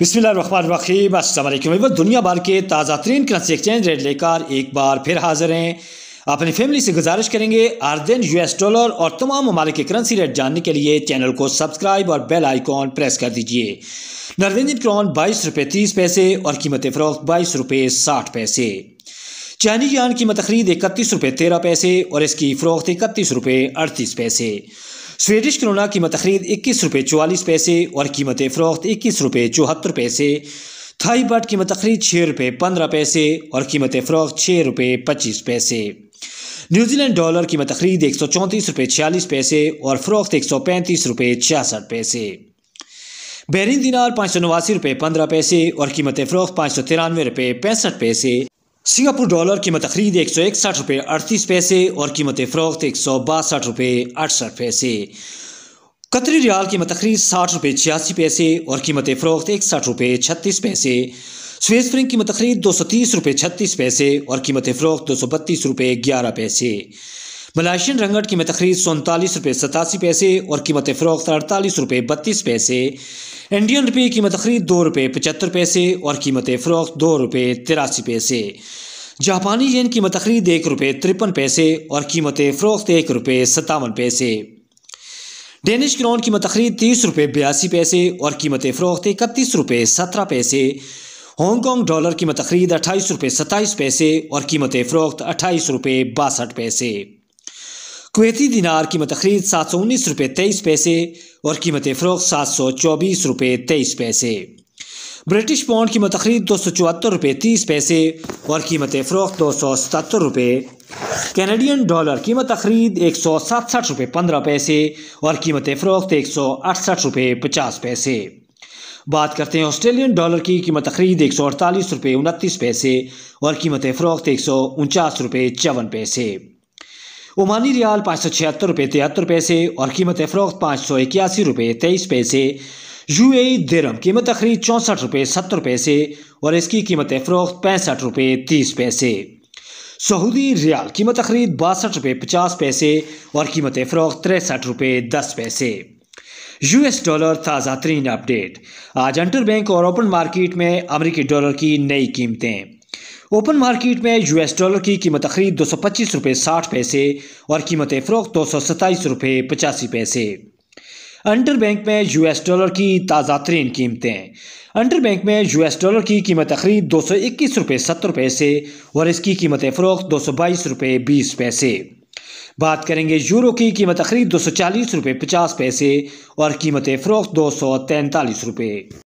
बिस्मिल्लाम दुनिया भर के ताज़ा तरीन करंसी एक्सचेंज रेट लेकर एक बार फिर हाजिर हैं अपनी फैमिली से गुजारिश करेंगे हर दिन यूएस डॉलर और तमाम ममालिक के करंसी रेट जानने के लिए चैनल को सब्सक्राइब और बेल आइकॉन प्रेस कर दीजिए नरवेंद्र क्रॉन बाईस रुपये तीस पैसे और कीमत फ़रोख्त बाईस रुपये साठ पैसे चाइनीज यान की खरीद इकतीस रुपये तेरह पैसे और इसकी फ़रोख्त इकतीस रुपये अड़तीस पैसे स्वेडिश किलोना कीमत खरीद इक्कीस रुपये चवालीस पैसे और कीमत फ़रोख्त इक्कीस रुपये चौहत्तर पैसे थाई बाट कीमत खरीद छः रुपये पंद्रह पैसे और कीमत फ़रोख्त छः रुपये पच्चीस पैसे न्यूजीलैंड डॉलर की खरीद एक सौ चौंतीस रुपये छियालीस पैसे और फ़रोख्त एक सौ पैंतीस रुपये छियासठ पैसे बहरीन दिनार पाँच सौ नवासी रुपये पंद्रह पैसे और कीमत फ़रोख्त पाँच सौ तिरानवे रुपये पैंसठ पैसे सिंगापुर डॉलर कीमत खरीद एक सौ इकसठ रुपये अड़तीस पैसे और कीमत फ़रोख्त एक सौ बासठ रुपये अड़सठ पैसे कतरी रियाल कीमत खरीद साठ रुपये छियासी पैसे और कीमत फ़रोख्त इकसठ रुपये छत्तीस पैसे स्वेस फ्रिंग कीमत खरीद दो सौ तीस रुपये छत्तीस पैसे और कीमत फ़रोख्त दो सौ बत्तीस रुपये ग्यारह पैसे मलाशियन रंगट की तखरीद सैंतालीस रुपये सतासी पैसे और कीमत फ़रोख्त अड़तालीस रुपये बत्तीस पैसे इंडियन रुपये कीमत तखरीद दो रुपये पचहत्तर पैसे और कीमत फ़रोख्त दो रुपये तिरासी पैसे जापानी येन की तखरीद एक रुपये तिरपन पैसे और कीमत फ़रोख्त एक रुपये सतावन पैसे डेनिश क्रोन की तखरीद तीस रुपये बयासी पैसे और कीमत फ़रोख्त इकतीस रुपये सत्रह पैसे हांगकॉन्ग डॉलर की तखरीद अट्ठाईस रुपये सत्ताईस पैसे और कीमत फ़रोख्त अट्ठाईस रुपये बासठ पैसे कुवैती दिनार कीमत खरीद सात सौ उन्नीस रुपये तेईस पैसे और कीमत फ़रोख सात सौ चौबीस रुपये तेईस पैसे ब्रिटिश पाउंड कीमत खरीद दो सौ चौहत्तर रुपये तीस पैसे और कीमत फ़रोख दो सौ सतहत्तर रुपये कैनेडियन डॉलर कीमत खरीद एक सौ सतसठ रुपये पंद्रह पैसे और कीमत फ़रोख्त एक सौ अड़सठ रुपये पचास पैसे बात करते हैं ऑस्ट्रेलियन डॉलर की कीमत खरीद एक सौ अड़तालीस रुपये उनतीस पैसे और कीमत फ़रोख्त एक सौ उनचास रुपये चौवन पैसे ओमानी रियाल पाँच सौ छिहत्तर रुपये तिहत्तर पैसे और कीमत फ़रोख्त पाँच सौ इक्यासी रुपये तेईस पैसे यू ए दरम कीमत तखरीद चौंसठ रुपये सत्तर पैसे और इसकी कीमत फ़रोख्त पैंसठ रुपये तीस पैसे सऊदी रियाल कीमत तखरीद बासठ रुपये पचास पैसे और कीमत फ़रोख्त तिरसठ रुपये दस पैसे यू एस डॉलर ताज़ा तरीन अपडेट आज अंटर बैंक और ओपन मार्केट में अमरीकी डॉलर की नई कीमतें ओपन मार्केट में यूएस डॉलर की कीमत खरीद दो सौ पच्चीस रुपये साठ पैसे और कीमत फ़रोख्त दो सौ सत्ताईस रुपये पचासी पैसे अंडर बैंक में यूएस डॉलर की ताज़ा तरीन कीमतें अंडर बैंक में यूएस डॉलर की कीमत खरीद दो सौ इक्कीस रुपये सत्तर पैसे और इसकी कीमत फ़रोख्त दो सौ बाईस रुपये बीस पैसे बात करेंगे यूरो की कीमत खरीद दो सौ चालीस रुपये पचास पैसे और कीमत फ़रोख्त दो सौ तैंतालीस रुपये